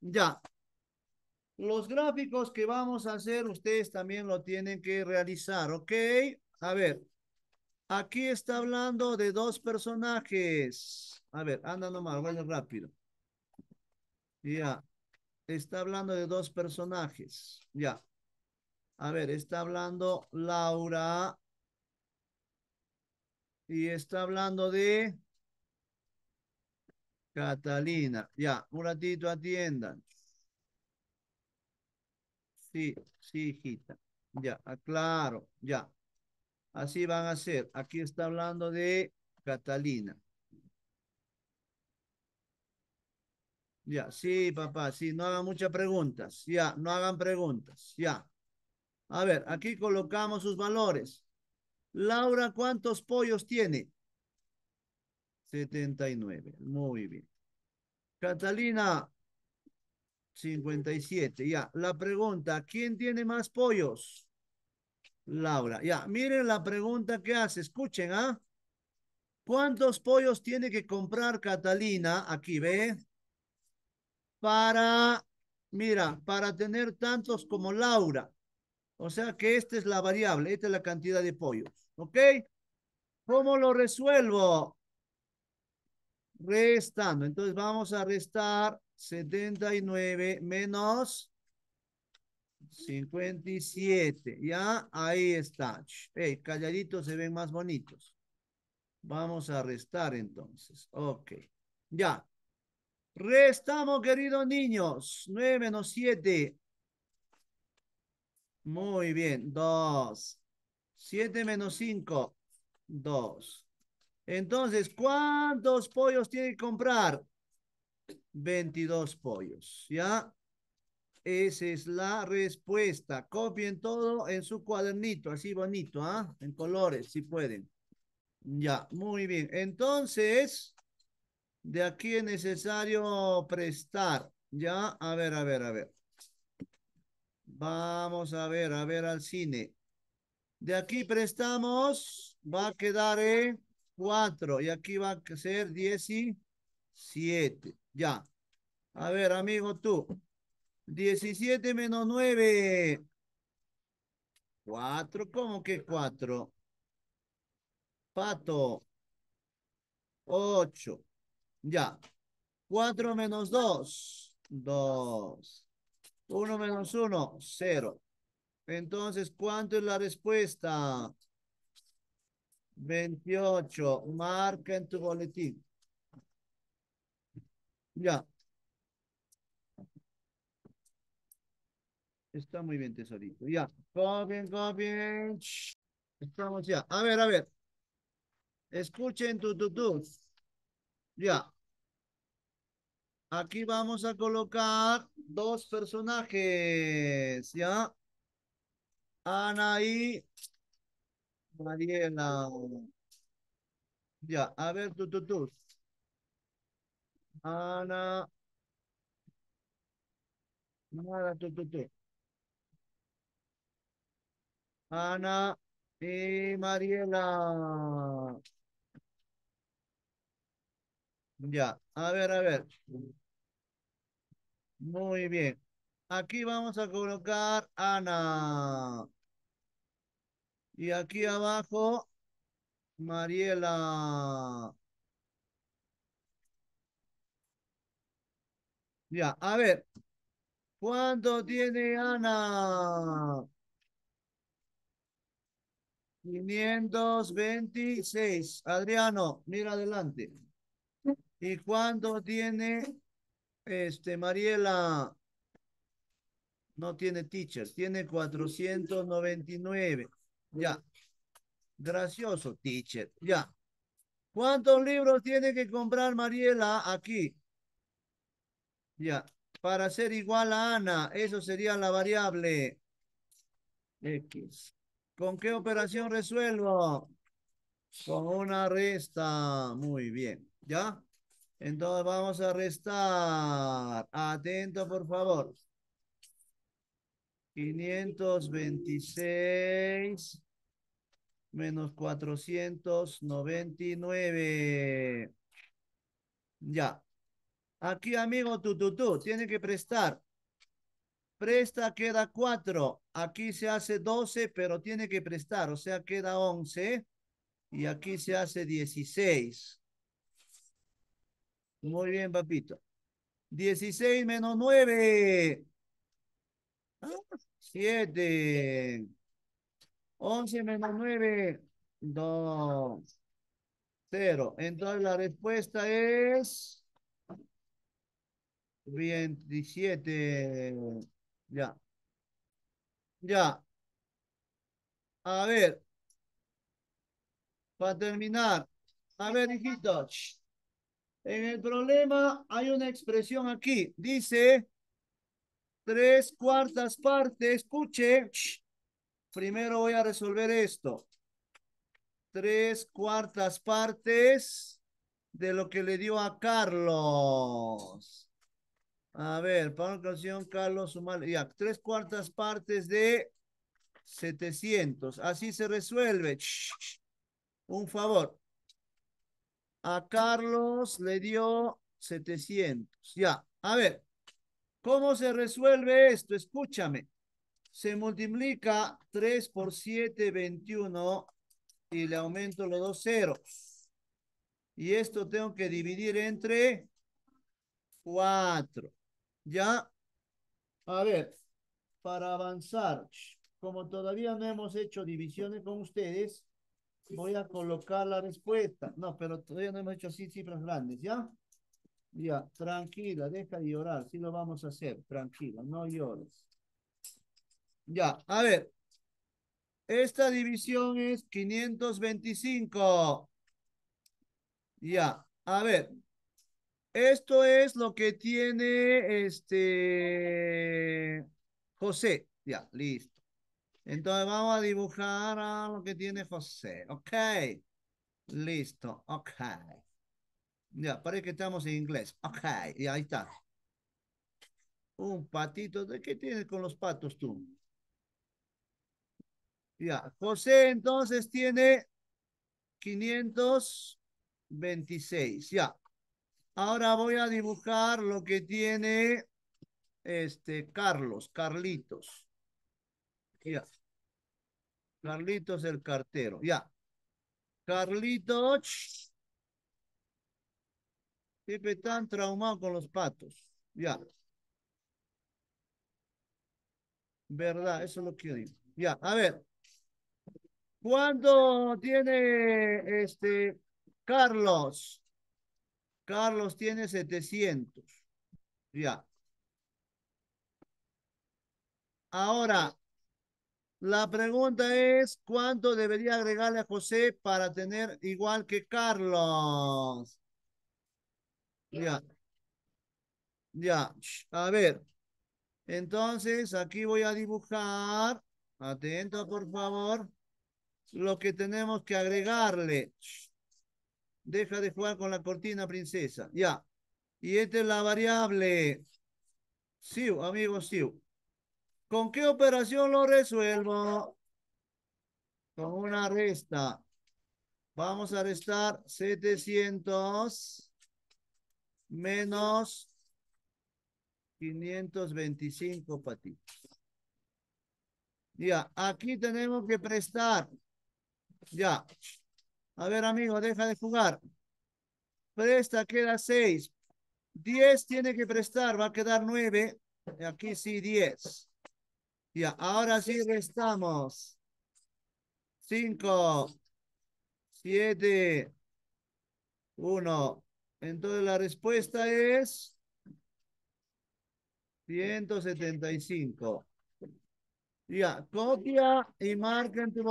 Ya. Los gráficos que vamos a hacer, ustedes también lo tienen que realizar, ¿ok? A ver, aquí está hablando de dos personajes. A ver, anda nomás, vaya rápido. Ya, está hablando de dos personajes. Ya. A ver, está hablando Laura. Y está hablando de Catalina, ya, un ratito atiendan. Sí, sí, hijita. Ya, aclaro, ah, ya. Así van a ser. Aquí está hablando de Catalina. Ya, sí, papá, sí, no hagan muchas preguntas. Ya, no hagan preguntas. Ya. A ver, aquí colocamos sus valores. Laura, ¿cuántos pollos tiene? 79. Muy bien. Catalina, 57. Ya, la pregunta, ¿quién tiene más pollos? Laura. Ya, miren la pregunta que hace. Escuchen, ¿ah? ¿Cuántos pollos tiene que comprar Catalina? Aquí ve. Para, mira, para tener tantos como Laura. O sea que esta es la variable, esta es la cantidad de pollos. ¿Ok? ¿Cómo lo resuelvo? restando. Entonces vamos a restar 79 menos 57. Ya, ahí está. calladitos se ven más bonitos. Vamos a restar entonces. Ok. Ya. Restamos, queridos niños. 9 menos 7. Muy bien. 2. 7 menos 5. 2. Entonces, ¿cuántos pollos tiene que comprar? 22 pollos, ¿ya? Esa es la respuesta. Copien todo en su cuadernito, así bonito, ¿ah? En colores, si pueden. Ya, muy bien. Entonces, de aquí es necesario prestar, ¿ya? A ver, a ver, a ver. Vamos a ver, a ver al cine. De aquí prestamos, va a quedar, ¿eh? 4 y aquí va a ser 17. Ya. A ver, amigo, tú. 17 menos 9. 4, ¿cómo que 4? Pato. 8. Ya. 4 menos 2. 2. 1 menos 1, 0. Entonces, ¿cuánto es la respuesta? 28. Marca en tu boletín. Ya. Está muy bien, tesorito. Ya. Copien, copien. Estamos ya. A ver, a ver. Escuchen tu tutus. Ya. Aquí vamos a colocar dos personajes. Ya. Ana y Mariela. Ya, a ver, tú, tú, Ana. nada tú, Ana y Mariela. Ya, a ver, a ver. Muy bien. Aquí vamos a colocar Ana. Y aquí abajo, Mariela. Ya, a ver. ¿Cuánto tiene Ana? 526. Adriano, mira adelante. ¿Y cuánto tiene este Mariela? No tiene teachers, tiene 499. Ya. Gracioso, teacher. Ya. ¿Cuántos libros tiene que comprar Mariela aquí? Ya. Para ser igual a Ana, eso sería la variable. X. ¿Con qué operación resuelvo? Con una resta. Muy bien. ¿Ya? Entonces vamos a restar. Atento, por favor. 526 menos 499. Ya. Aquí, amigo, tú, tú, tú, tiene que prestar. Presta, queda 4. Aquí se hace 12, pero tiene que prestar, o sea, queda 11. Y aquí se hace 16. Muy bien, papito. 16 menos 9. Ah, Siete. Once menos nueve. Dos. Cero. Entonces la respuesta es 27. Ya. Ya. A ver. Para terminar. A ver, hijitos. En el problema hay una expresión aquí. Dice tres cuartas partes, escuche, primero voy a resolver esto. Tres cuartas partes de lo que le dio a Carlos. A ver, para ocasión, Carlos, sumar, ya, tres cuartas partes de 700. Así se resuelve. Un favor. A Carlos le dio 700. Ya, a ver. ¿Cómo se resuelve esto? Escúchame. Se multiplica 3 por 7, 21 y le aumento los dos ceros. Y esto tengo que dividir entre 4. ¿Ya? A ver, para avanzar, como todavía no hemos hecho divisiones con ustedes, voy a colocar la respuesta. No, pero todavía no hemos hecho así cifras grandes, ¿ya? Ya, tranquila, deja de llorar, sí lo vamos a hacer, tranquila, no llores. Ya, a ver. Esta división es 525. Ya, a ver. Esto es lo que tiene este José. Ya, listo. Entonces vamos a dibujar lo que tiene José. Ok. Listo. Ok. Ya, parece que estamos en inglés. Ok, y ahí está. Un patito. ¿De qué tienes con los patos tú? Ya, José entonces tiene 526. Ya. Ahora voy a dibujar lo que tiene este Carlos, Carlitos. Ya. Carlitos el cartero. Ya. Carlitos Pipe tan traumado con los patos. Ya. ¿Verdad? Eso es lo que digo. Ya, a ver. ¿Cuándo tiene este Carlos? Carlos tiene 700. Ya. Ahora, la pregunta es, ¿cuánto debería agregarle a José para tener igual que Carlos? Ya. Ya. A ver. Entonces, aquí voy a dibujar. Atento, por favor. Lo que tenemos que agregarle. Deja de jugar con la cortina, princesa. Ya. Y esta es la variable. sí, amigo Siu. ¿Con qué operación lo resuelvo? Con una resta. Vamos a restar 700 menos 525 patitos. Ya, aquí tenemos que prestar. Ya. A ver, amigo, deja de jugar. Presta, queda 6. 10 tiene que prestar, va a quedar 9. Aquí sí, 10. Ya, ahora sí restamos. 5, 7, 1, entonces la respuesta es 175. Ya, copia y marca en tu